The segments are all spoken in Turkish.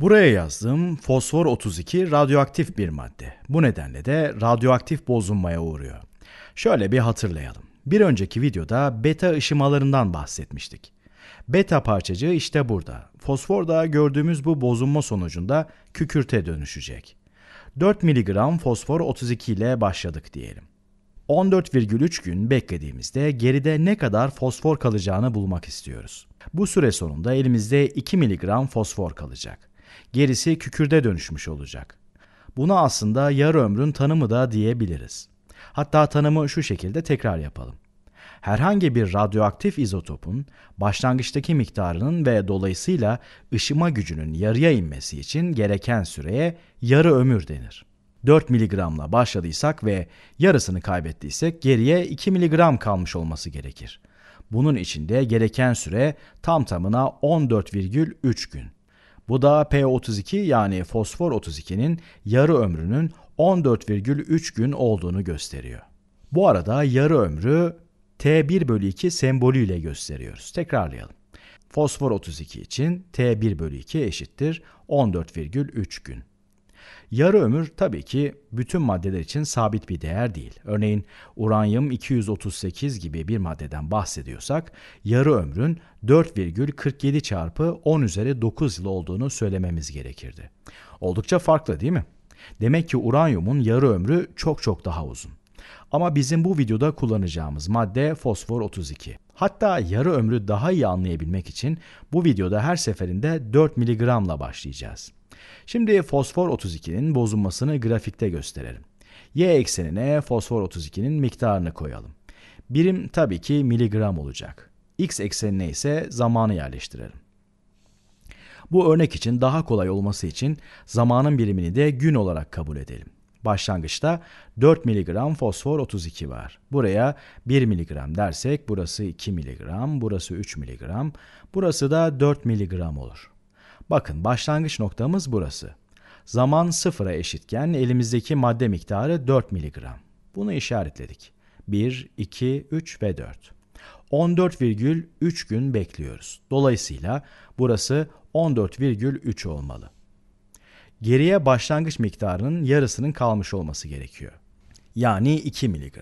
Buraya yazdım fosfor 32 radyoaktif bir madde. Bu nedenle de radyoaktif bozulmaya uğruyor. Şöyle bir hatırlayalım. Bir önceki videoda beta ışımalarından bahsetmiştik. Beta parçacığı işte burada. Fosfor da gördüğümüz bu bozulma sonucunda kükürte dönüşecek. 4 mg fosfor 32 ile başladık diyelim. 14,3 gün beklediğimizde geride ne kadar fosfor kalacağını bulmak istiyoruz. Bu süre sonunda elimizde 2 mg fosfor kalacak gerisi kükürde dönüşmüş olacak. Buna aslında yarı ömrün tanımı da diyebiliriz. Hatta tanımı şu şekilde tekrar yapalım. Herhangi bir radyoaktif izotopun başlangıçtaki miktarının ve dolayısıyla ışıma gücünün yarıya inmesi için gereken süreye yarı ömür denir. 4 miligramla başladıysak ve yarısını kaybettiysek geriye 2 miligram kalmış olması gerekir. Bunun için de gereken süre tam tamına 14,3 gün. Bu da P32 yani fosfor 32'nin yarı ömrünün 14,3 gün olduğunu gösteriyor. Bu arada yarı ömrü T1 bölü 2 sembolüyle gösteriyoruz. Tekrarlayalım. Fosfor 32 için T1 bölü 2 eşittir 14,3 gün. Yarı ömür tabii ki bütün maddeler için sabit bir değer değil. Örneğin uranyum 238 gibi bir maddeden bahsediyorsak yarı ömrün 4,47 çarpı 10 üzeri 9 yıl olduğunu söylememiz gerekirdi. Oldukça farklı değil mi? Demek ki uranyumun yarı ömrü çok çok daha uzun. Ama bizim bu videoda kullanacağımız madde fosfor 32. Hatta yarı ömrü daha iyi anlayabilmek için bu videoda her seferinde 4 miligramla başlayacağız. Şimdi fosfor 32'nin bozulmasını grafikte gösterelim. Y eksenine fosfor 32'nin miktarını koyalım. Birim tabii ki miligram olacak. X eksenine ise zamanı yerleştirelim. Bu örnek için daha kolay olması için zamanın birimini de gün olarak kabul edelim. Başlangıçta 4 miligram fosfor 32 var. Buraya 1 miligram dersek burası 2 miligram, burası 3 miligram, burası da 4 miligram olur. Bakın başlangıç noktamız burası. Zaman sıfıra eşitken elimizdeki madde miktarı 4 mg. Bunu işaretledik. 1, 2, 3 ve 4. 14,3 gün bekliyoruz. Dolayısıyla burası 14,3 olmalı. Geriye başlangıç miktarının yarısının kalmış olması gerekiyor. Yani 2 mg.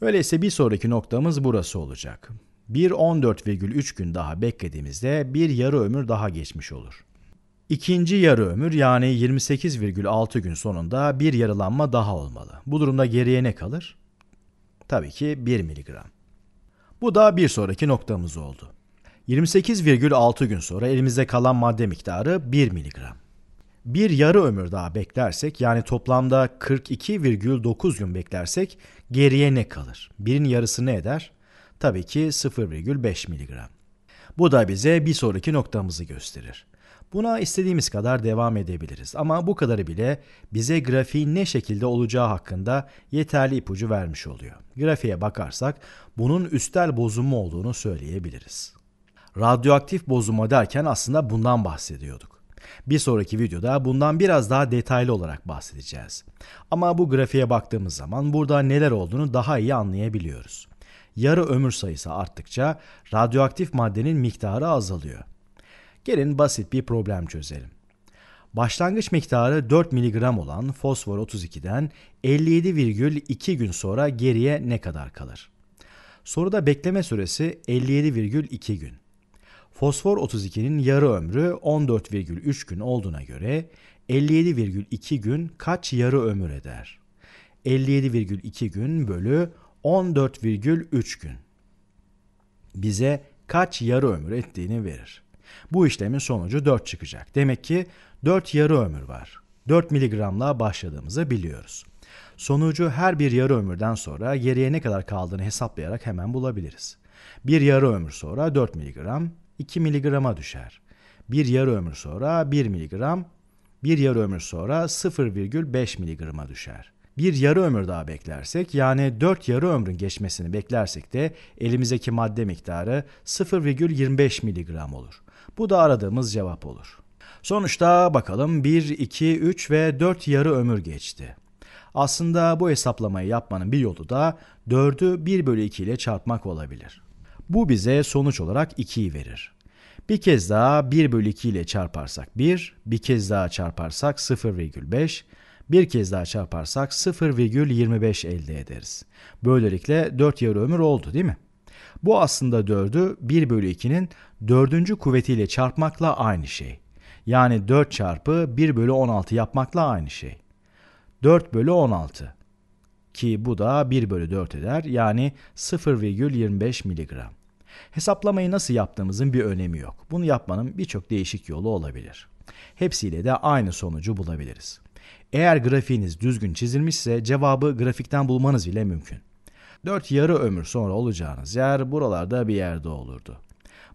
Öyleyse bir sonraki noktamız burası olacak. 1.14,3 gün daha beklediğimizde bir yarı ömür daha geçmiş olur. İkinci yarı ömür yani 28,6 gün sonunda bir yarılanma daha olmalı. Bu durumda geriye ne kalır? Tabii ki 1 miligram. Bu da bir sonraki noktamız oldu. 28,6 gün sonra elimizde kalan madde miktarı 1 miligram. Bir yarı ömür daha beklersek yani toplamda 42,9 gün beklersek geriye ne kalır? Birin yarısı ne eder? Tabii ki 0,5 mg. Bu da bize bir sonraki noktamızı gösterir. Buna istediğimiz kadar devam edebiliriz ama bu kadarı bile bize grafiğin ne şekilde olacağı hakkında yeterli ipucu vermiş oluyor. Grafiğe bakarsak bunun üstel bozulma olduğunu söyleyebiliriz. Radyoaktif bozulma derken aslında bundan bahsediyorduk. Bir sonraki videoda bundan biraz daha detaylı olarak bahsedeceğiz. Ama bu grafiğe baktığımız zaman burada neler olduğunu daha iyi anlayabiliyoruz yarı ömür sayısı arttıkça radyoaktif maddenin miktarı azalıyor. Gelin basit bir problem çözelim. Başlangıç miktarı 4 mg olan fosfor 32'den 57,2 gün sonra geriye ne kadar kalır? Soruda bekleme süresi 57,2 gün. Fosfor 32'nin yarı ömrü 14,3 gün olduğuna göre 57,2 gün kaç yarı ömür eder? 57,2 gün bölü 14,3 gün bize kaç yarı ömür ettiğini verir. Bu işlemin sonucu 4 çıkacak. Demek ki 4 yarı ömür var. 4 miligramla başladığımızı biliyoruz. Sonucu her bir yarı ömürden sonra geriye ne kadar kaldığını hesaplayarak hemen bulabiliriz. Bir yarı ömür sonra 4 miligram 2 miligrama düşer. Bir yarı ömür sonra 1 miligram, bir yarı ömür sonra 0,5 miligrama düşer bir yarı ömür daha beklersek yani 4 yarı ömrün geçmesini beklersek de elimizdeki madde miktarı 0,25 mg olur. Bu da aradığımız cevap olur. Sonuçta bakalım 1, 2, 3 ve 4 yarı ömür geçti. Aslında bu hesaplamayı yapmanın bir yolu da 4'ü 1 bölü 2 ile çarpmak olabilir. Bu bize sonuç olarak 2'yi verir. Bir kez daha 1 bölü 2 ile çarparsak 1, bir kez daha çarparsak 0,5, bir kez daha çarparsak 0,25 elde ederiz. Böylelikle 4 yarı ömür oldu değil mi? Bu aslında 4'ü 1 bölü 2'nin 4. kuvvetiyle çarpmakla aynı şey. Yani 4 çarpı 1 bölü 16 yapmakla aynı şey. 4 bölü 16 ki bu da 1 bölü 4 eder yani 0,25 miligram. Hesaplamayı nasıl yaptığımızın bir önemi yok. Bunu yapmanın birçok değişik yolu olabilir. Hepsiyle de aynı sonucu bulabiliriz. Eğer grafiğiniz düzgün çizilmişse cevabı grafikten bulmanız bile mümkün. 4 yarı ömür sonra olacağınız yer buralarda bir yerde olurdu.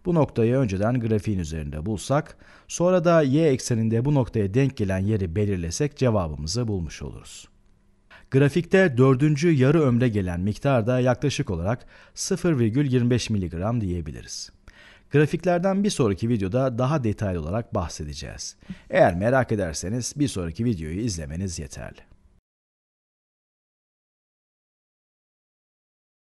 Bu noktayı önceden grafiğin üzerinde bulsak, sonra da y ekseninde bu noktaya denk gelen yeri belirlesek cevabımızı bulmuş oluruz. Grafikte dördüncü yarı ömre gelen miktar da yaklaşık olarak 0,25 mg diyebiliriz. Grafiklerden bir sonraki videoda daha detaylı olarak bahsedeceğiz. Eğer merak ederseniz bir sonraki videoyu izlemeniz yeterli.